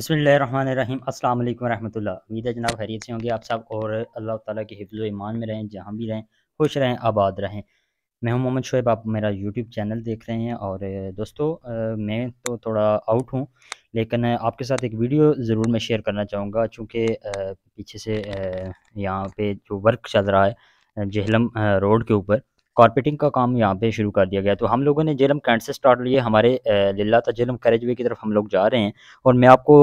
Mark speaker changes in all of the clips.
Speaker 1: बसमीम अल्लाम वरहमल्ला उम्मीद है जनाब खैरियत से होंगे आप सब और अल्लाह ताला के हिफ्ज़ ईमान में रहें जहाँ भी रहें खुश रहें आबाद रहें मैं हूं मोहम्मद शोएब आप मेरा यूट्यूब चैनल देख रहे हैं और दोस्तों मैं तो थोड़ा आउट हूं लेकिन आपके साथ एक वीडियो ज़रूर मैं शेयर करना चाहूँगा चूँकि पीछे से यहाँ पर जो वर्क चल रहा है जहलम रोड के ऊपर कॉर्पेटिंग का काम यहाँ पे शुरू कर दिया गया तो हम लोगों ने जेलम कैंट से स्टार्ट लिए हमारे लिल्ला था जेलम करेजवे की तरफ हम लोग जा रहे हैं और मैं आपको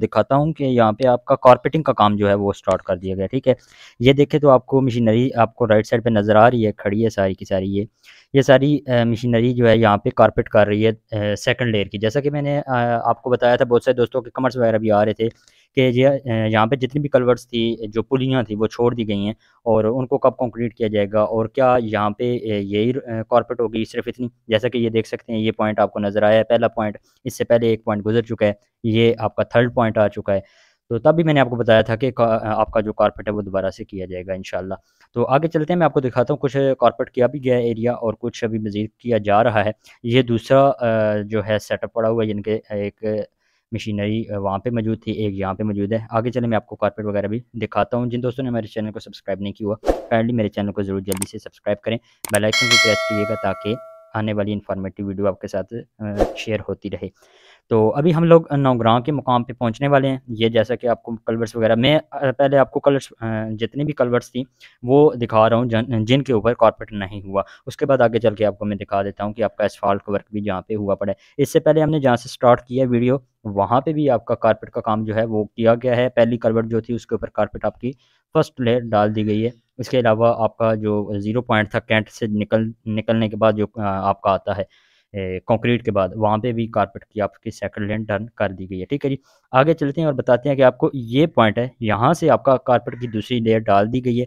Speaker 1: दिखाता हूँ कि यहाँ पे आपका कॉर्पेटिंग का काम जो है वो स्टार्ट कर दिया गया ठीक है ये देखें तो आपको मशीनरी आपको राइट साइड पर नज़र आ रही है खड़ी है सारी की सारी ये ये सारी मशीनरी जो है यहाँ पे कारपेट कर रही है सेकंड लेयर की जैसा कि मैंने आपको बताया था बहुत सारे दोस्तों के कमर्स वगैरह भी आ रहे थे कि ये यहाँ पे जितनी भी कलवर्ट्स थी जो पुलियाँ थी वो छोड़ दी गई हैं और उनको कब कंक्रीट किया जाएगा और क्या यहाँ पे यही कॉर्पोरेट होगी सिर्फ इतनी जैसा कि ये देख सकते हैं ये पॉइंट आपको नज़र आया है पहला पॉइंट इससे पहले एक पॉइंट गुजर चुका है ये आपका थर्ड पॉइंट आ चुका है तो तब भी मैंने आपको बताया था कि आपका जो कॉरपेट है वो दोबारा से किया जाएगा इन तो आगे चलते हैं मैं आपको दिखाता हूँ कुछ कारपेट किया भी गया एरिया और कुछ अभी मज़ीद किया जा रहा है ये दूसरा जो है सेटअप पड़ा हुआ है जिनके एक मशीनरी वहाँ पे मौजूद थी एक यहाँ पे मौजूद है आगे चले मैं आपको कारपेट वगैरह भी दिखाता हूँ जिन दोस्तों ने मेरे चैनल को सब्सक्राइब नहीं किया हुआ काइंडली मेरे चैनल को ज़रूर जल्दी से सब्सक्राइब करें बेलाइकन को प्रेस कीजिएगा ताकि आने वाली इन्फॉर्मेटिव वीडियो आपके साथ शेयर होती रहे तो अभी हम लोग नौग्राम के मुकाम पे पहुंचने वाले हैं ये जैसा कि आपको कलवर्स वगैरह मैं पहले आपको कलर्स जितनी भी कलवर्स थी वो दिखा रहा हूँ जन जिनके ऊपर कॉर्पेट नहीं हुआ उसके बाद आगे चल के आपको मैं दिखा देता हूँ कि आपका एसफॉल्ट वर्क भी जहाँ पे हुआ पड़ा है इससे पहले हमने जहाँ से स्टार्ट किया वीडियो वहाँ पर भी आपका कारपेट का काम जो है वो किया गया है पहली कलवर जो थी उसके ऊपर कारपेट आपकी फर्स्ट लेयर डाल दी गई है इसके अलावा आपका जो ज़ीरो पॉइंट था कैंट से निकल निकलने के बाद जो आपका आता है कंक्रीट के बाद वहाँ पे भी कारपेट की आपकी सेकंड डन कर दी गई है ठीक है जी आगे चलते हैं और बताते हैं कि आपको ये पॉइंट है यहाँ से आपका कारपेट की दूसरी लेयर डाल दी गई है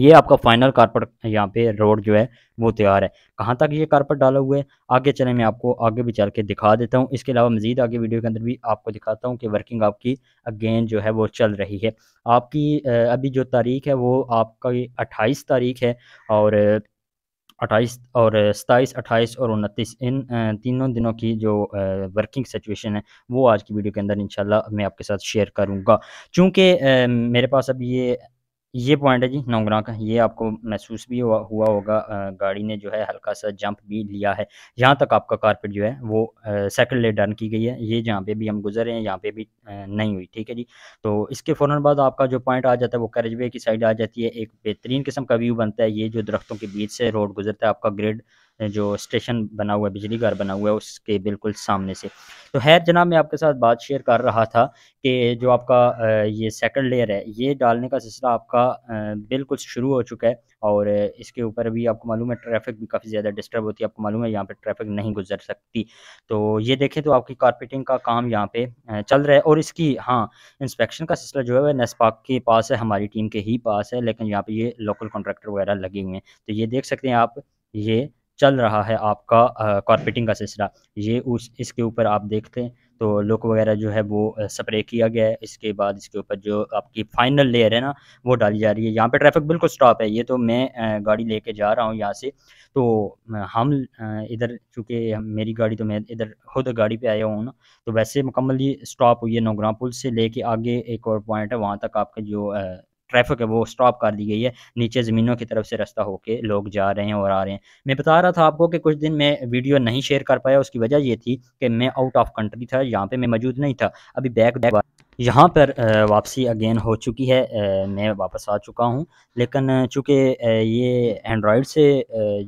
Speaker 1: ये आपका फाइनल कारपेट यहाँ पे रोड जो है वो तैयार है कहाँ तक ये कारपेट डाला हुआ है आगे चले मैं आपको आगे भी चल के दिखा देता हूँ इसके अलावा मजीद आगे वीडियो के अंदर भी आपको दिखाता हूँ कि वर्किंग आपकी अगेन जो है वो चल रही है आपकी अभी जो तारीख है वो आपका अट्ठाईस तारीख है और अट्ठाईस और सताईस अट्ठाईस और उनतीस इन तीनों दिनों की जो वर्किंग सिचुएशन है वो आज की वीडियो के अंदर इंशाल्लाह मैं आपके साथ शेयर करूँगा चूँकि मेरे पास अब ये ये पॉइंट है जी नौगरा का ये आपको महसूस भी हुआ हुआ होगा गाड़ी ने जो है हल्का सा जंप भी लिया है यहाँ तक आपका कारपेट जो है वो सेकंड ले डन की गई है ये जहाँ पे भी हम गुजरे हैं यहाँ पे भी नहीं हुई ठीक है जी तो इसके फ़ौरन बाद आपका जो पॉइंट आ जाता है वो कैरेजवे की साइड आ जाती है एक बेहतरीन किस्म का व्यू बनता है ये जो दरख्तों के बीच से रोड गुजरता है आपका ग्रेड जो स्टेशन बना हुआ है बिजली घर बना हुआ है उसके बिल्कुल सामने से तो खैर जनाब मैं आपके साथ बात शेयर कर रहा था कि जो आपका ये सेकंड लेयर है ये डालने का सिलसिला आपका बिल्कुल शुरू हो चुका है और इसके ऊपर भी आपको मालूम है ट्रैफिक भी काफ़ी ज़्यादा डिस्टर्ब होती है आपको मालूम है यहाँ पर ट्रैफिक नहीं गुजर सकती तो ये देखें तो आपकी कारपेटिंग का काम यहाँ पर चल रहा है और इसकी हाँ इंस्पेक्शन का सिलसिला जो है वह नेस्पाक के पास है हमारी टीम के ही पास है लेकिन यहाँ पर ये लोकल कॉन्ट्रैक्टर वगैरह लगे हुए हैं तो ये देख सकते हैं आप ये चल रहा है आपका कॉरपेटिंग का सिलसिला ये उस इसके ऊपर आप देखते हैं तो लुक वगैरह जो है वो स्प्रे किया गया है इसके बाद इसके ऊपर जो आपकी फाइनल लेयर है ना वो डाली जा रही है यहाँ पे ट्रैफिक बिल्कुल स्टॉप है ये तो मैं गाड़ी लेके जा रहा हूँ यहाँ से तो हम इधर चूँकि मेरी गाड़ी तो मैं इधर खुद गाड़ी पे आया हूँ ना तो वैसे मुकम्मल स्टॉप हुई है नौग्राम पुल से लेके आगे एक और पॉइंट है वहाँ तक आपका जो ट्रैफिक है वो स्टॉप कर दी गई है नीचे ज़मीनों की तरफ से रास्ता होके लोग जा रहे हैं और आ रहे हैं मैं बता रहा था आपको कि कुछ दिन मैं वीडियो नहीं शेयर कर पाया उसकी वजह ये थी कि मैं आउट ऑफ कंट्री था यहाँ पर मैं मौजूद नहीं था अभी बैक बैक यहाँ पर वापसी अगेन हो चुकी है मैं वापस आ चुका हूँ लेकिन चूँकि ये एंड्रॉयड से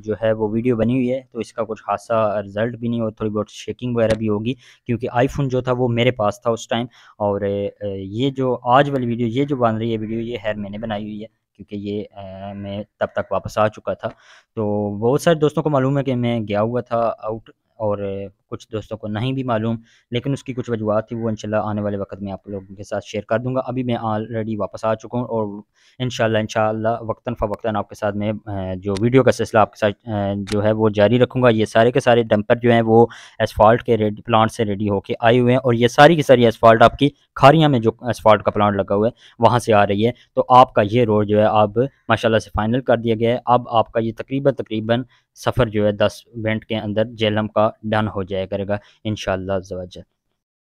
Speaker 1: जो है वो वीडियो बनी हुई है तो इसका कुछ खासा रिज़ल्ट भी नहीं और थोड़ी बहुत शेकिंग वगैरह भी होगी क्योंकि आईफोन जो था वो मेरे पास था उस टाइम और ये जो आज वाली वीडियो ये जो बन रही है वीडियो ये है मैंने बनाई हुई है क्योंकि ये आ, मैं तब तक वापस आ चुका था तो बहुत सारे दोस्तों को मालूम है कि मैं गया हुआ था आउट और कुछ दोस्तों को नहीं भी मालूम लेकिन उसकी कुछ वजूहत थी वो इनशाला आने वाले वक्त में आप लोगों के साथ शेयर कर दूँगा अभी मैं ऑलरेडी वापस आ चुका हूँ और इन शाला वक्ता फ़वक्ता आपके साथ मैं जो वीडियो का सिलसिला आपके साथ जो है वो जारी रखूँगा ये सारे के सारे डंपर जो हैं वो एसफाल्ट के रेडी प्लांट से रेडी होके आए हुए हैं और ये सारी की सारी एसफाल्ट आपकी खारियाँ में जो एसफाल्ट का प्लांट लगा हुआ है वहाँ से आ रही है तो आपका ये रोड जो है अब माशाला से फ़ाइनल कर दिया गया है अब आपका ये तकरीबन तकरीबन सफ़र जो है दस मिनट के अंदर जेलम का डन हो जाए जाया करेगा इन शाह